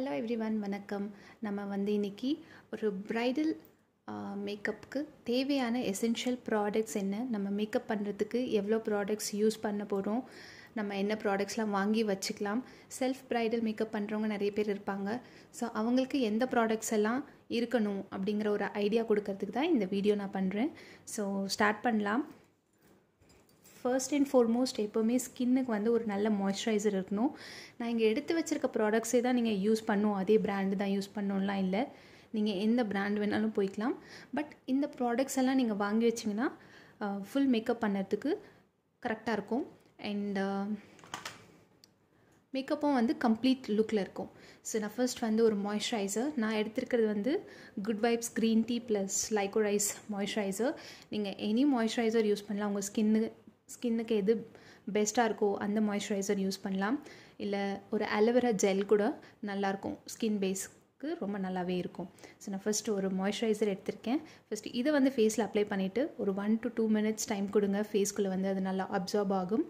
hello every one வணக்கம் நம்ம வந்து இன்றைக்கி ஒரு ப்ரைடல் மேக்கப்புக்கு தேவையான எசென்ஷியல் ப்ராடக்ட்ஸ் என்ன நம்ம மேக்கப் பண்ணுறதுக்கு எவ்வளோ ப்ராடக்ட்ஸ் யூஸ் பண்ண போகிறோம் நம்ம என்ன ப்ராடக்ட்ஸ்லாம் வாங்கி வச்சுக்கலாம் செல்ஃப் ப்ரைடல் மேக்கப் பண்ணுறவங்க நிறைய பேர் இருப்பாங்க ஸோ அவங்களுக்கு எந்த ப்ராடக்ட்ஸ் எல்லாம் இருக்கணும் அப்படிங்கிற ஒரு ஐடியா கொடுக்கறதுக்கு தான் இந்த வீடியோ நான் பண்ணுறேன் ஸோ ஸ்டார்ட் பண்ணலாம் ஃபர்ஸ்ட் அண்ட் ஃபோர்மோஸ்ட் எப்போவுமே ஸ்கின்னுக்கு வந்து ஒரு நல்ல மாய்ஸ்சரைசர் இருக்கணும் நான் இங்கே எடுத்து வச்சுருக்க ப்ராடக்ட்ஸே தான் நீங்கள் யூஸ் பண்ணும் அதே பிராண்டு தான் யூஸ் பண்ணணும்லாம் இல்லை நீங்கள் எந்த பிராண்ட் வேணாலும் போய்க்கலாம் பட் இந்த ப்ராடக்ட்ஸ் எல்லாம் நீங்கள் வாங்கி வச்சிங்கன்னா ஃபுல் மேக்கப் பண்ணுறதுக்கு கரெக்டாக இருக்கும் அண்ட் மேக்கப்பும் வந்து கம்ப்ளீட் லுக்கில் இருக்கும் ஸோ நான் ஃபர்ஸ்ட் வந்து ஒரு மாய்ஸ்சரைசர் நான் எடுத்திருக்கிறது வந்து good vibes green tea plus liquorice moisturiser நீங்கள் எனி மாய்ஸ்சரைசர் யூஸ் பண்ணலாம் உங்கள் ஸ்கின்னு ஸ்கின்னுக்கு எது பெஸ்ட்டாக இருக்கோ அந்த மாய்ஸ்சரைசர் யூஸ் பண்ணலாம் இல்லை ஒரு அலோவேரா ஜெல் கூட நல்லாயிருக்கும் ஸ்கின் பேஸ்க்கு ரொம்ப நல்லாவே இருக்கும் ஸோ நான் ஃபஸ்ட்டு ஒரு மாய்ஸ்சரைசர் எடுத்திருக்கேன் ஃபஸ்ட்டு இதை வந்து ஃபேஸில் அப்ளை பண்ணிவிட்டு ஒரு one to two minutes time கொடுங்க ஃபேஸ்க்குள்ளே வந்து அது நல்லா அப்சார்ப் ஆகும்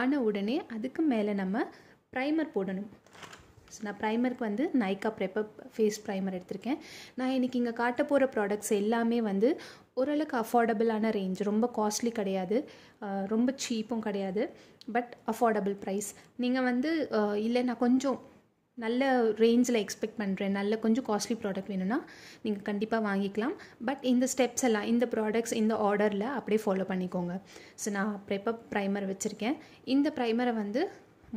ஆன உடனே அதுக்கு மேலே நம்ம ப்ரைமர் போடணும் ஸோ நான் ப்ரைமருக்கு வந்து நைக்கா ப்ரெப்பர் ஃபேஸ் ப்ரைமர் எடுத்திருக்கேன் நான் இன்றைக்கி இங்கே காட்ட போகிற ப்ராடக்ட்ஸ் எல்லாமே வந்து ஓரளவுக்கு அஃபோர்டபுளான ரேஞ்ச் ரொம்ப காஸ்ட்லி கிடையாது ரொம்ப சீப்பும் கிடையாது பட் அஃபோர்டபுள் ப்ரைஸ் நீங்கள் வந்து இல்லை நான் கொஞ்சம் நல்ல ரேஞ்சில் எக்ஸ்பெக்ட் பண்ணுறேன் நல்ல கொஞ்சம் காஸ்ட்லி ப்ராடக்ட் வேணும்னா நீங்கள் கண்டிப்பாக வாங்கிக்கலாம் பட் இந்த ஸ்டெப்ஸ் எல்லாம் இந்த ப்ராடக்ட்ஸ் இந்த ஆர்டரில் அப்படியே ஃபாலோ பண்ணிக்கோங்க ஸோ நான் ப்ரெப்பப் ப்ரைமர் வச்சுருக்கேன் இந்த ப்ரைமரை வந்து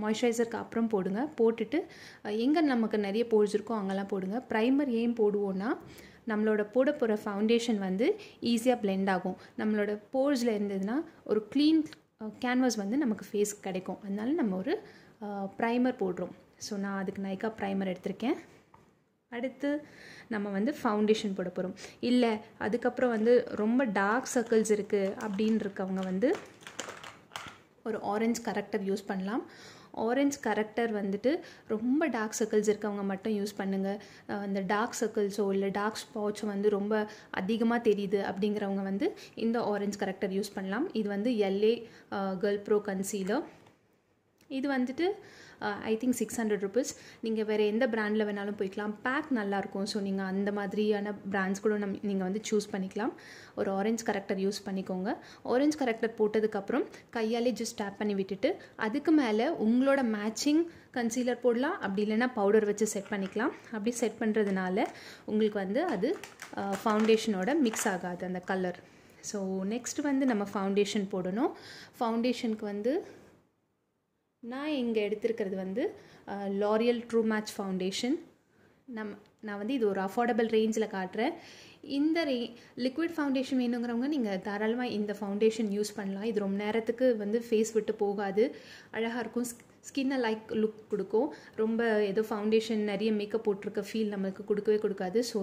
மாய்ஸ்சரைசருக்கு அப்புறம் போடுங்க போட்டுட்டு எங்கே நமக்கு நிறைய இருக்கோ அங்கெல்லாம் போடுங்க ப்ரைமர் ஏன் போடுவோன்னா நம்மளோட போட போகிற ஃபவுண்டேஷன் வந்து ஈஸியாக பிளெண்ட் ஆகும் நம்மளோட போர்ஸில் இருந்ததுன்னா ஒரு க்ளீன் கேன்வாஸ் வந்து நமக்கு ஃபேஸ் கிடைக்கும் அதனால நம்ம ஒரு ப்ரைமர் போடுறோம் ஸோ நான் அதுக்கு நைக்கா ப்ரைமர் எடுத்திருக்கேன் அடுத்து நம்ம வந்து ஃபவுண்டேஷன் போட போகிறோம் இல்லை அதுக்கப்புறம் வந்து ரொம்ப டார்க் சர்க்கிள்ஸ் இருக்குது அப்படின்னு இருக்கவங்க வந்து ஒரு ஆரஞ்ச் கரெக்டர் யூஸ் பண்ணலாம் ஆரஞ்ச் கரெக்டர் வந்துட்டு ரொம்ப டார்க் சர்க்கிள்ஸ் இருக்கவங்க மட்டும் யூஸ் பண்ணுங்கள் அந்த டார்க் சர்க்கிள்ஸோ இல்லை டார்க் ஸ்பாட்ஸோ வந்து ரொம்ப அதிகமாக தெரியுது அப்படிங்கிறவங்க வந்து இந்த ஆரஞ்ச் கரெக்டர் யூஸ் பண்ணலாம் இது வந்து எல்ஏ கேர்ள் ப்ரோ கன்சீலர் இது வந்துட்டு I think six hundred rupees நீங்கள் வேறு எந்த ப்ராண்டில் வேணாலும் போய்க்கலாம் பேக் நல்லாயிருக்கும் ஸோ நீங்கள் அந்த மாதிரியான ப்ராண்ட்ஸ் கூட நம் நீங்கள் வந்து சூஸ் பண்ணிக்கலாம் ஒரு ஆரஞ்ச் கரெக்டர் யூஸ் பண்ணிக்கோங்க ஆரஞ்ச் கரெக்டர் போட்டதுக்கப்புறம் கையாலே ஜஸ்ட் டேப் பண்ணி விட்டுட்டு அதுக்கு மேலே உங்களோட மேட்சிங் கன்சீலர் போடலாம் அப்படி இல்லைன்னா பவுடர் வச்சு செட் பண்ணிக்கலாம் அப்படி செட் பண்ணுறதுனால உங்களுக்கு வந்து அது ஃபவுண்டேஷனோட uh, மிக்ஸ் ஆகாது அந்த கலர் ஸோ நெக்ஸ்ட் வந்து நம்ம ஃபவுண்டேஷன் போடணும் ஃபவுண்டேஷனுக்கு வந்து நான் இங்கே எடுத்திருக்கிறது வந்து லாரியல் ட்ரூ மேட்ச் ஃபவுண்டேஷன் நம் நான் வந்து இது ஒரு அஃபோர்டபுள் ரேஞ்சில் காட்டுறேன் இந்த ரே லிக்விட் ஃபவுண்டேஷன் வேணுங்கிறவங்க நீங்கள் தாராளமாக இந்த ஃபவுண்டேஷன் யூஸ் பண்ணலாம் இது ரொம்ப நேரத்துக்கு வந்து ஃபேஸ் விட்டு போகாது அழகாக இருக்கும் ஸ்கின்னை லைக் லுக் கொடுக்கும் ரொம்ப ஏதோ ஃபவுண்டேஷன் நிறைய மேக்கப் போட்டிருக்க ஃபீல் நம்மளுக்கு கொடுக்கவே கொடுக்காது ஸோ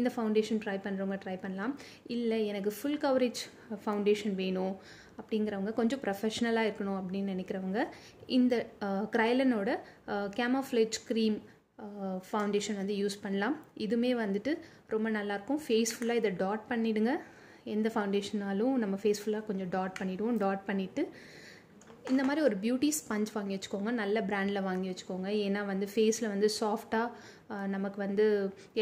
இந்த ஃபவுண்டேஷன் ட்ரை பண்ணுறவங்க ட்ரை பண்ணலாம் இல்லை எனக்கு ஃபுல் கவரேஜ் ஃபவுண்டேஷன் வேணும் அப்படிங்கிறவங்க கொஞ்சம் ப்ரொஃபஷ்னலாக இருக்கணும் அப்படின்னு நினைக்கிறவங்க இந்த க்ரைலனோட கேமாஃப்ளேஜ் க்ரீம் ஃபவுண்டேஷன் வந்து யூஸ் பண்ணலாம் இதுவுமே வந்துட்டு ரொம்ப நல்லாயிருக்கும் ஃபேஸ்ஃபுல்லாக இதை டாட் பண்ணிவிடுங்க எந்த ஃபவுண்டேஷனாலும் நம்ம ஃபேஸ்ஃபுல்லாக கொஞ்சம் டாட் பண்ணிவிடுவோம் டாட் பண்ணிவிட்டு இந்த மாதிரி ஒரு பியூட்டி ஸ்பஞ்ச் வாங்கி வச்சுக்கோங்க நல்ல ப்ராண்டில் வாங்கி வச்சுக்கோங்க ஏன்னா வந்து ஃபேஸில் வந்து சாஃப்டாக நமக்கு வந்து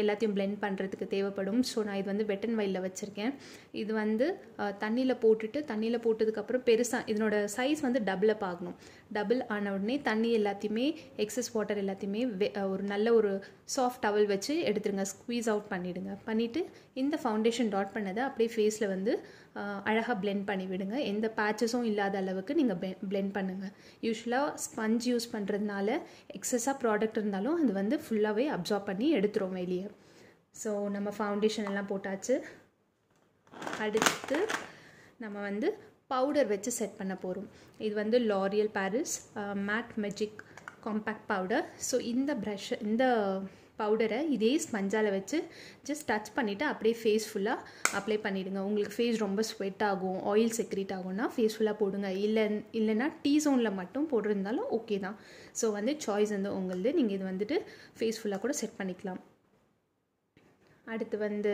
எல்லாத்தையும் பிளெண்ட் பண்ணுறதுக்கு தேவைப்படும் ஸோ நான் இது வந்து வெட்டன் வயலில் வச்சுருக்கேன் இது வந்து தண்ணியில் போட்டுட்டு தண்ணியில் போட்டதுக்கப்புறம் பெருசாக இதனோட சைஸ் வந்து டபுள் அப் ஆகணும் டபுள் ஆன உடனே தண்ணி எல்லாத்தையுமே எக்ஸஸ் வாட்டர் எல்லாத்தையுமே ஒரு நல்ல ஒரு சாஃப்ட் டவல் வச்சு எடுத்துருங்க ஸ்குவீஸ் அவுட் பண்ணிவிடுங்க பண்ணிவிட்டு இந்த ஃபவுண்டேஷன் டாட் பண்ணதை அப்படியே ஃபேஸில் வந்து அழகாக பிளெண்ட் பண்ணிவிடுங்க எந்த பேச்சஸும் இல்லாத அளவுக்கு நீங்கள் பிளெண்ட் பண்ணுங்கள் யூஸ்வலாக ஸ்பஞ்ச் யூஸ் பண்ணுறதுனால எக்ஸஸாக ப்ராடக்ட் இருந்தாலும் அது வந்து ஃபுல்லாகவே அப் அப்சார்ப் பண்ணி எடுத்துருவோம் வெளியே ஸோ நம்ம ஃபவுண்டேஷன் எல்லாம் போட்டாச்சு அடுத்து நம்ம வந்து பவுடர் வச்சு செட் பண்ண போகிறோம் இது வந்து L'Oreal Paris matte magic compact powder so இந்த ப்ரஷ் இந்த பவுடரை இதே ஸ்பஞ்சால் வச்சு ஜஸ்ட் டச் பண்ணிவிட்டு அப்படியே ஃபேஸ் ஃபுல்லாக அப்ளை பண்ணிவிடுங்க உங்களுக்கு ஃபேஸ் ரொம்ப ஸ்வெட் ஆகும் ஆயில் செக்ரீட் ஆகும்னா ஃபேஸ் ஃபுல்லாக போடுங்க இல்லை இல்லைன்னா டீ ஜோனில் மட்டும் போட்டிருந்தாலும் ஓகே தான் ஸோ வந்து சாய்ஸ் வந்து உங்களது நீங்கள் இது வந்துட்டு ஃபேஸ்ஃபுல்லாக கூட செட் பண்ணிக்கலாம் அடுத்து வந்து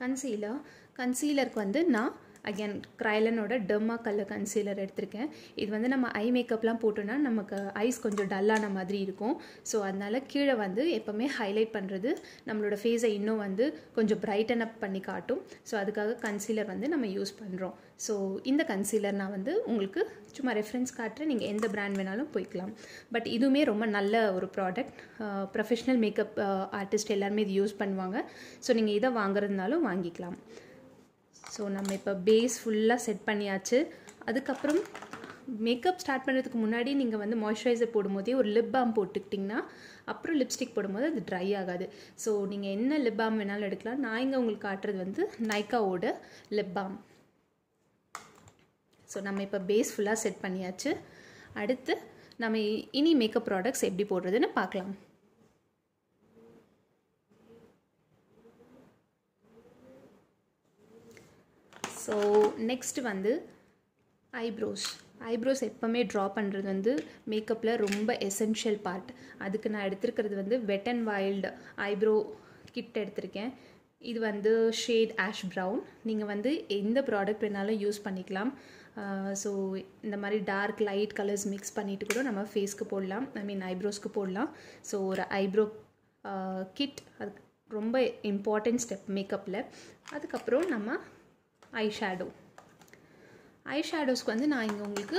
கன்சீலர் கன்சீலருக்கு வந்து நான் அகேன் க்ரைலனோட டெர்மா கலர் கன்சீலர் எடுத்திருக்கேன் இது வந்து நம்ம ஐ மேக்கப்லாம் போட்டோன்னா நமக்கு ஐஸ் கொஞ்சம் டல்லான மாதிரி இருக்கும் ஸோ அதனால் கீழே வந்து எப்போவுமே ஹைலைட் பண்ணுறது நம்மளோட ஃபேஸை இன்னும் வந்து கொஞ்சம் பிரைட்டன் அப் பண்ணி காட்டும் ஸோ அதுக்காக கன்சீலர் வந்து நம்ம யூஸ் பண்ணுறோம் ஸோ இந்த கன்சீலர் நான் வந்து உங்களுக்கு சும்மா ரெஃபரன்ஸ் காட்டுறேன் நீங்கள் எந்த பிராண்ட் வேணாலும் போய்க்கலாம் பட் இதுவுமே ரொம்ப நல்ல ஒரு ப்ராடக்ட் ப்ரொஃபஷ்னல் மேக்கப் ஆர்டிஸ்ட் எல்லாருமே இது யூஸ் பண்ணுவாங்க ஸோ நீங்கள் இதை வாங்குறதுனாலும் வாங்கிக்கலாம் ஸோ நம்ம இப்போ பேஸ் ஃபுல்லாக செட் பண்ணியாச்சு அதுக்கப்புறம் மேக்கப் ஸ்டார்ட் பண்ணுறதுக்கு முன்னாடி நீங்கள் வந்து மாய்ஸ்சரைசர் போடும்போதே ஒரு லிப் பாம் போட்டுக்கிட்டிங்கன்னா அப்புறம் லிப்ஸ்டிக் போடும்போது அது ட்ரை ஆகாது ஸோ நீங்கள் என்ன லிப் பாம் வேணாலும் எடுக்கலாம் நான் இங்கே உங்களுக்கு காட்டுறது வந்து நைக்காவோட லிப் பாம் ஸோ நம்ம இப்போ பேஸ் ஃபுல்லாக செட் பண்ணியாச்சு அடுத்து நம்ம இனி மேக்கப் ப்ராடக்ட்ஸ் எப்படி போடுறதுன்னு பார்க்கலாம் ஸோ நெக்ஸ்ட் வந்து ஐப்ரோஸ் ஐப்ரோஸ் எப்போவுமே ட்ரா பண்ணுறது வந்து மேக்கப்பில் ரொம்ப எசென்ஷியல் பார்ட் அதுக்கு நான் எடுத்திருக்கிறது வந்து wet and wild eyebrow kit எடுத்திருக்கேன் இது வந்து ஷேட் ஆஷ் ப்ரௌன் நீங்கள் வந்து எந்த ப்ராடக்ட் வேணாலும் யூஸ் பண்ணிக்கலாம் ஸோ இந்த மாதிரி டார்க் லைட் கலர்ஸ் மிக்ஸ் பண்ணிவிட்டு கூட நம்ம ஃபேஸ்க்கு போடலாம் ஐ மீன் ஐப்ரோஸ்க்கு போடலாம் ஸோ ஒரு ஐப்ரோ கிட் அது ரொம்ப இம்பார்ட்டன்ட் ஸ்டெப் மேக்கப்பில் அதுக்கப்புறம் நம்ம ஐ ஷேடோ ஐ ஷேடோஸ்க்கு வந்து நான் இங்கே உங்களுக்கு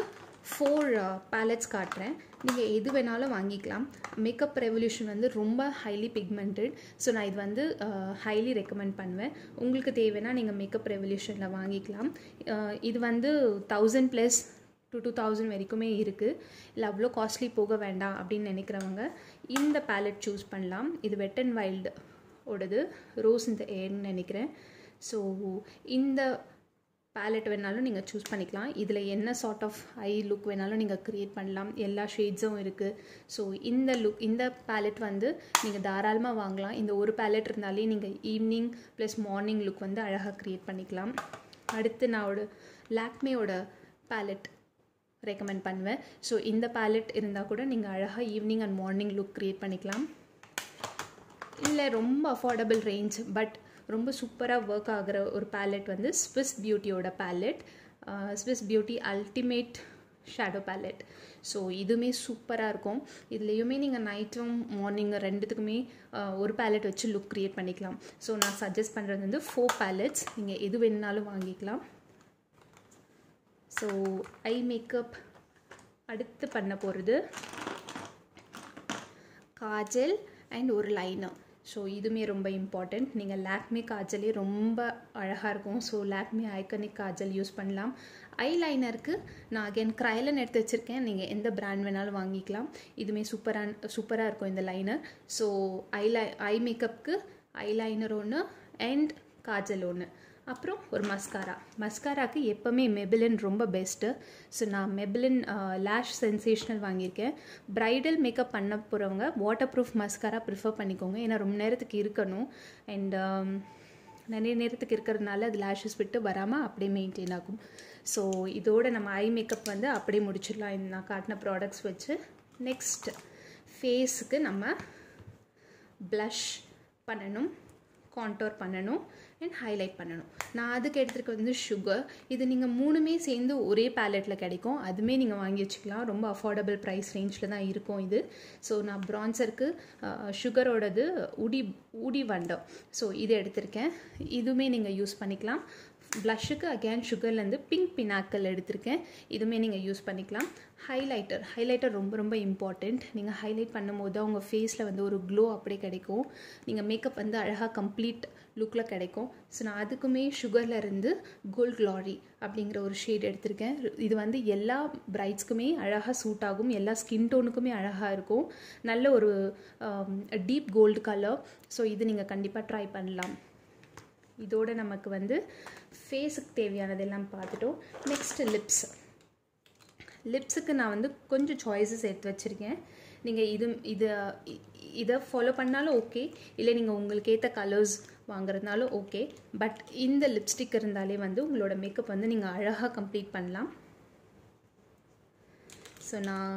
ஃபோர் பேலட்ஸ் uh, காட்டுறேன் நீங்கள் எது வேணாலும் வாங்கிக்கலாம் மேக்கப் ரெவல்யூஷன் வந்து ரொம்ப ஹைலி பிக்மெண்டட் ஸோ நான் இது வந்து ஹைலி uh, ரெக்கமெண்ட் பண்ணுவேன் உங்களுக்கு தேவைன்னா நீங்கள் மேக்கப் ரெவல்யூஷனில் வாங்கிக்கலாம் uh, இது வந்து thousand plus two two thousand வரைக்குமே இருக்குது இல்லை அவ்வளோ காஸ்ட்லி போக வேண்டாம் அப்படின்னு நினைக்கிறவங்க இந்த பேலட் சூஸ் பண்ணலாம் இது வெட் அண்ட் வைல்டு ஓடது ரோஸ் இந்த ஏர்ன்னு நினைக்கிறேன் ஸோ இந்த பேலட் வேணாலும் நீங்கள் சூஸ் பண்ணிக்கலாம் இதில் என்ன சார்ட் ஆஃப் ஐ லுக் வேணாலும் நீங்கள் க்ரியேட் பண்ணலாம் எல்லா ஷேட்ஸும் இருக்குது ஸோ இந்த லுக் இந்த பேலட் வந்து நீங்கள் தாராளமாக வாங்கலாம் இந்த ஒரு பேலட் இருந்தாலே நீங்கள் ஈவினிங் ப்ளஸ் மார்னிங் லுக் வந்து அழகாக க்ரியேட் பண்ணிக்கலாம் அடுத்து நான் ஒரு லாக்மேயோட பேலட் ரெக்கமெண்ட் பண்ணுவேன் ஸோ இந்த பேலட் இருந்தால் கூட நீங்கள் அழகாக evening and morning look create பண்ணிக்கலாம் இல்லை ரொம்ப அஃபோர்டபுள் ரேஞ்ச் பட் ரொம்ப சூப்பராக ஒர்க் ஆகிற ஒரு பேலட் வந்து ஸ்விஸ் பியூட்டியோட palette Swiss beauty ultimate shadow palette so இதுவுமே சூப்பராக இருக்கும் இதுலேயுமே நீங்கள் நைட்டும் மார்னிங் ரெண்டுத்துக்குமே ஒரு பேலட் வச்சு லுக் க்ரியேட் பண்ணிக்கலாம் ஸோ நான் சஜஸ்ட் பண்ணுறது வந்து ஃபோர் பேலட்ஸ் நீங்கள் எது வேணுனாலும் வாங்கிக்கலாம் ஸோ ஐ மேக்கப் அடுத்து பண்ண போகிறது காஜல் அண்ட் ஒரு லைனர் ஸோ இதுவுமே ரொம்ப இம்பார்ட்டண்ட் நீங்கள் லேக்மே காஜலே ரொம்ப அழகாக இருக்கும் so Lakme iconic kajal use பண்ணலாம் ஐ லைனருக்கு நான் அகேன் க்ரைலன் எடுத்து வச்சுருக்கேன் நீங்கள் எந்த பிராண்ட் வேணாலும் வாங்கிக்கலாம் இதுவுமே சூப்பராக சூப்பராக இருக்கும் இந்த லைனர் ஸோ ஐ லை ஐ மேக்கப்புக்கு ஐ லைனர் ஒன்று அண்ட் காஜல் ஒன்று அப்புறம் ஒரு மஸ்காரா மஸ்காராக்கு எப்போவுமே மெபிலின் ரொம்ப பெஸ்ட்டு ஸோ நான் மெபிலின் லேஷ் சென்சேஷனல் வாங்கியிருக்கேன் ப்ரைடல் மேக்கப் பண்ண போகிறவங்க வாட்டர் ப்ரூஃப் மஸ்காரா ப்ரிஃபர் பண்ணிக்கோங்க ஏன்னா ரொம்ப நேரத்துக்கு இருக்கணும் அண்ட் நிறைய நேரத்துக்கு இருக்கிறதுனால அது லேஷஸ் விட்டு வராமல் அப்படியே மெயின்டைன் ஆகும் ஸோ இதோட நம்ம ஐ மேக்கப் வந்து அப்படியே முடிச்சிடலாம் நான் காட்டின ப்ராடக்ட்ஸ் வச்சு நெக்ஸ்ட் ஃபேஸுக்கு நம்ம ப்ளஷ் பண்ணணும் கான்டோர் பண்ணணும் அண்ட் ஹைலைட் பண்ணணும் நான் அதுக்கு எடுத்துருக்க வந்து சுகர் இது நீங்கள் மூணுமே சேர்ந்து ஒரே பேலெட்டில் கிடைக்கும் அதுவுமே நீங்கள் வாங்கி வச்சுக்கலாம் ரொம்ப அஃபோர்டபுள் ப்ரைஸ் ரேஞ்சில் தான் இருக்கும் இது ஸோ நான் ப்ரான்சருக்கு சுகரோடது உடி உடி வண்டம் ஸோ இது எடுத்திருக்கேன் இதுவுமே நீங்கள் யூஸ் பண்ணிக்கலாம் ப்ளஷுக்கு அகேன் சுகர்லேருந்து பிங்க் பினாக்கல் எடுத்திருக்கேன் இதுவுமே நீங்கள் யூஸ் பண்ணிக்கலாம் ஹைலைட்டர் ஹைலைட்டர் ரொம்ப ரொம்ப இம்பார்ட்டண்ட் நீங்கள் ஹைலைட் பண்ணும்போது அவங்க ஃபேஸில் வந்து ஒரு க்ளோ அப்படியே கிடைக்கும் நீங்கள் மேக்கப் வந்து அழகாக கம்ப்ளீட் லுக்கில் கிடைக்கும் ஸோ நான் அதுக்குமே இருந்து கோல்ட் க்ளாரி அப்படிங்கிற ஒரு ஷேட் எடுத்திருக்கேன் இது வந்து எல்லா பிரைட்ஸ்க்குமே அழகாக சூட் ஆகும் எல்லா ஸ்கின் டோனுக்குமே அழகாக இருக்கும் நல்ல ஒரு டீப் கோல்டு கலர் ஸோ இது நீங்கள் கண்டிப்பாக ட்ரை பண்ணலாம் இதோட நமக்கு வந்து ஃபேஸுக்கு தேவையானதெல்லாம் பார்த்துட்டோம் நெக்ஸ்ட்டு லிப்ஸ் லிப்ஸுக்கு நான் வந்து கொஞ்சம் சாய்ஸஸ் எடுத்து வச்சுருக்கேன் நீங்கள் இது இதை இதை ஃபாலோ பண்ணாலும் ஓகே இல்லை நீங்கள் உங்களுக்கு ஏற்ற கலர்ஸ் வாங்குறதுனாலும் ஓகே பட் இந்த லிப்ஸ்டிக் இருந்தாலே வந்து உங்களோட மேக்கப் வந்து நீங்கள் அழகாக கம்ப்ளீட் பண்ணலாம் ஸோ நான்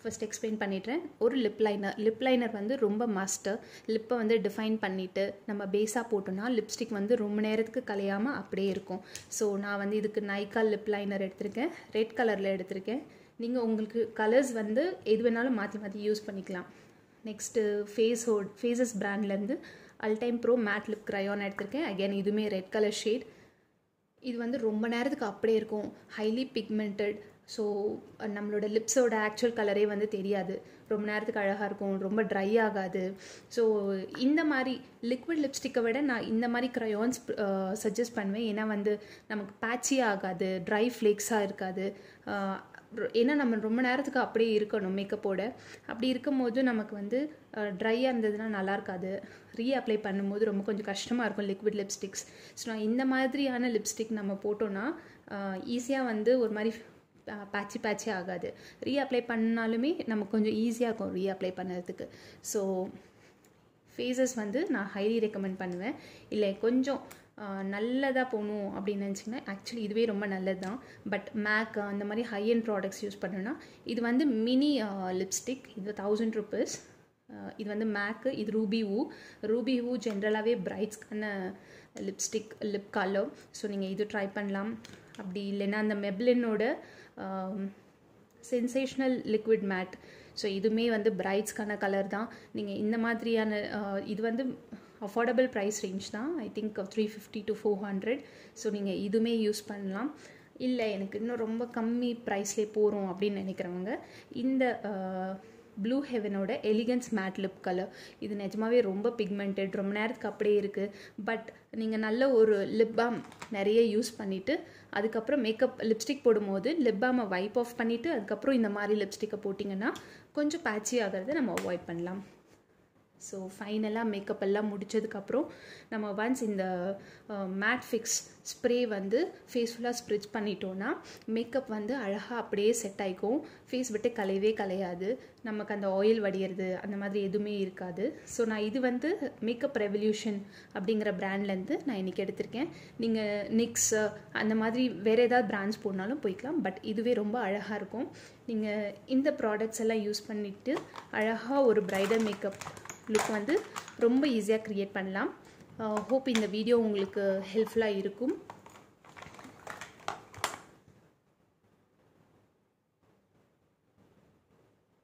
ஃபஸ்ட் எக்ஸ்பிளைன் பண்ணிடுறேன் ஒரு லிப் லைனர் லிப் லைனர் வந்து ரொம்ப மஸ்ட்டு லிப்பை வந்து டிஃபைன் பண்ணிவிட்டு நம்ம பேஸாக போட்டோம்னா லிப்ஸ்டிக் வந்து ரொம்ப நேரத்துக்கு கலையாமல் அப்படியே இருக்கும் ஸோ நான் வந்து இதுக்கு நைக்கால் லிப் லைனர் எடுத்திருக்கேன் ரெட் கலரில் எடுத்திருக்கேன் நீங்கள் உங்களுக்கு கலர்ஸ் வந்து எது வேணாலும் மாற்றி மாற்றி யூஸ் பண்ணிக்கலாம் நெக்ஸ்ட்டு ஃபேஸ் ஹோட் ஃபேஸஸ் ப்ராண்ட்லேருந்து all time pro matte lip crayon எடுத்திருக்கேன் அகேன் இதுவுமே ரெட் கலர் ஷேட் இது வந்து ரொம்ப நேரத்துக்கு அப்படியே இருக்கும் ஹைலி பிக்மெண்டட் ஸோ நம்மளோட லிப்ஸோட ஆக்சுவல் கலரே வந்து தெரியாது ரொம்ப நேரத்துக்கு அழகாக இருக்கும் ரொம்ப ட்ரை ஆகாது ஸோ இந்த மாதிரி லிக்விட் லிப்ஸ்டிக்கை விட நான் இந்த மாதிரி க்ரையான்ஸ் சஜஸ்ட் பண்ணுவேன் ஏன்னா வந்து நமக்கு பேச்சியாக ஆகாது ட்ரை ஃப்ளேக்ஸாக இருக்காது ஏன்னா நம்ம ரொம்ப நேரத்துக்கு அப்படியே இருக்கணும் மேக்கப்போட அப்படி இருக்கும்போது நமக்கு வந்து ட்ரையாக இருந்ததுன்னா நல்லா இருக்காது அப்ளை பண்ணும்போது ரொம்ப கொஞ்சம் கஷ்டமாக இருக்கும் லிக்விட் லிப்ஸ்டிக்ஸ் ஸோ நான் இந்த மாதிரியான லிப்ஸ்டிக் நம்ம போட்டோன்னா ஈஸியாக வந்து ஒரு மாதிரி பேச்சி பேச்சே ஆகாது ரீ அப்ளை பண்ணாலுமே நமக்கு கொஞ்சம் ஈஸியாக இருக்கும் ரீஅப்ளை பண்ணுறதுக்கு ஸோ ஃபேஸஸ் வந்து நான் ஹைலி ரெக்கமெண்ட் பண்ணுவேன் இல்லை கொஞ்சம் நல்லதாக போகணும் அப்படின்னு நினச்சிங்கன்னா ஆக்சுவலி இதுவே ரொம்ப நல்லது தான் பட் மேக் அந்த மாதிரி ஹை அண்ட் ப்ராடக்ட்ஸ் யூஸ் பண்ணோன்னா இது வந்து மினி லிப்ஸ்டிக் இது தௌசண்ட் ருப்பீஸ் இது வந்து மேக்கு இது ரூபி ஊ ரூபி ஊ ஜென்ரலாகவே பிரைட்ஸ்க்கான லிப்ஸ்டிக் லிப் கலர் ஸோ நீங்கள் இது ட்ரை பண்ணலாம் அப்படி இல்லைன்னா அந்த மெப்ளினோட சென்சேஷ்னல் லிக்விட் மேட் ஸோ இதுவுமே வந்து பிரைட்ஸ்க்கான கலர் தான் நீங்கள் இந்த மாதிரியான இது வந்து அஃபோர்டபுள் ப்ரைஸ் ரேஞ்ச் தான் I think three fifty to four hundred so நீங்கள் இதுவுமே யூஸ் பண்ணலாம் இல்லை எனக்கு இன்னும் ரொம்ப கம்மி ப்ரைஸ்லேயே போகிறோம் அப்படின்னு நினைக்கிறவங்க இந்த ப்ளூ ஹெவனோட எலிகன்ஸ் மேட் லிப் கலர் இது நிஜமாவே ரொம்ப பிக்மெண்டட் ரொம்ப நேரத்துக்கு அப்படியே இருக்குது பட் நீங்கள் நல்ல ஒரு லிப் பாம் நிறைய யூஸ் பண்ணிவிட்டு அதுக்கப்புறம் மேக்கப் லிப்ஸ்டிக் போடும்போது லிப் பாமை வைப் ஆஃப் பண்ணிவிட்டு அதுக்கப்புறம் இந்த மாதிரி லிப்ஸ்டிக்கை போட்டிங்கன்னா கொஞ்சம் பேட்சி ஆகிறத நம்ம அவாய்ட் பண்ணலாம் ஸோ ஃபைனலாக மேக்கப் எல்லாம் முடித்ததுக்கப்புறம் நம்ம ஒன்ஸ் இந்த மேட் ஃபிக்ஸ் ஸ்ப்ரே வந்து ஃபேஸ் ஃபுல்லாக ஸ்ப்ரிச் பண்ணிட்டோன்னா மேக்கப் வந்து அழகாக அப்படியே செட் ஆகிக்கும் ஃபேஸ் விட்டு கலையவே கலையாது நமக்கு அந்த ஆயில் வடிகிறது அந்த மாதிரி எதுவுமே இருக்காது ஸோ நான் இது வந்து மேக்கப் ரெவல்யூஷன் அப்படிங்கிற ப்ராண்ட்லேருந்து நான் இன்றைக்கி எடுத்திருக்கேன் நீங்கள் நிக்ஸ் uh, அந்த மாதிரி வேறு ஏதாவது பிராண்ட்ஸ் போடனாலும் போய்க்கலாம் பட் இதுவே ரொம்ப அழகாக இருக்கும் நீங்கள் இந்த ப்ராடக்ட்ஸ் எல்லாம் யூஸ் பண்ணிவிட்டு அழகாக ஒரு ப்ரைடல் மேக்கப் லுக் வந்து ரொம்ப ஈஸியாக க்ரியேட் பண்ணலாம் ஹோப் uh, இந்த வீடியோ உங்களுக்கு ஹெல்ப்ஃபுல்லாக இருக்கும்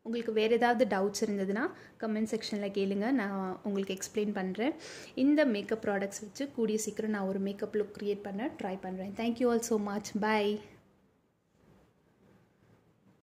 உங்களுக்கு வேறு ஏதாவது டவுட்ஸ் இருந்ததுன்னா கமெண்ட் செக்ஷனில் கேளுங்க நான் உங்களுக்கு எக்ஸ்பிளைன் பண்ணுறேன் இந்த மேக்கப் ப்ராடக்ட்ஸ் வச்சு கூடிய சீக்கிரம் நான் ஒரு மேக்கப் லுக் க்ரியேட் பண்ண ட்ரை பண்ணுறேன் தேங்க்யூ ஆல் ஸோ மச் பாய்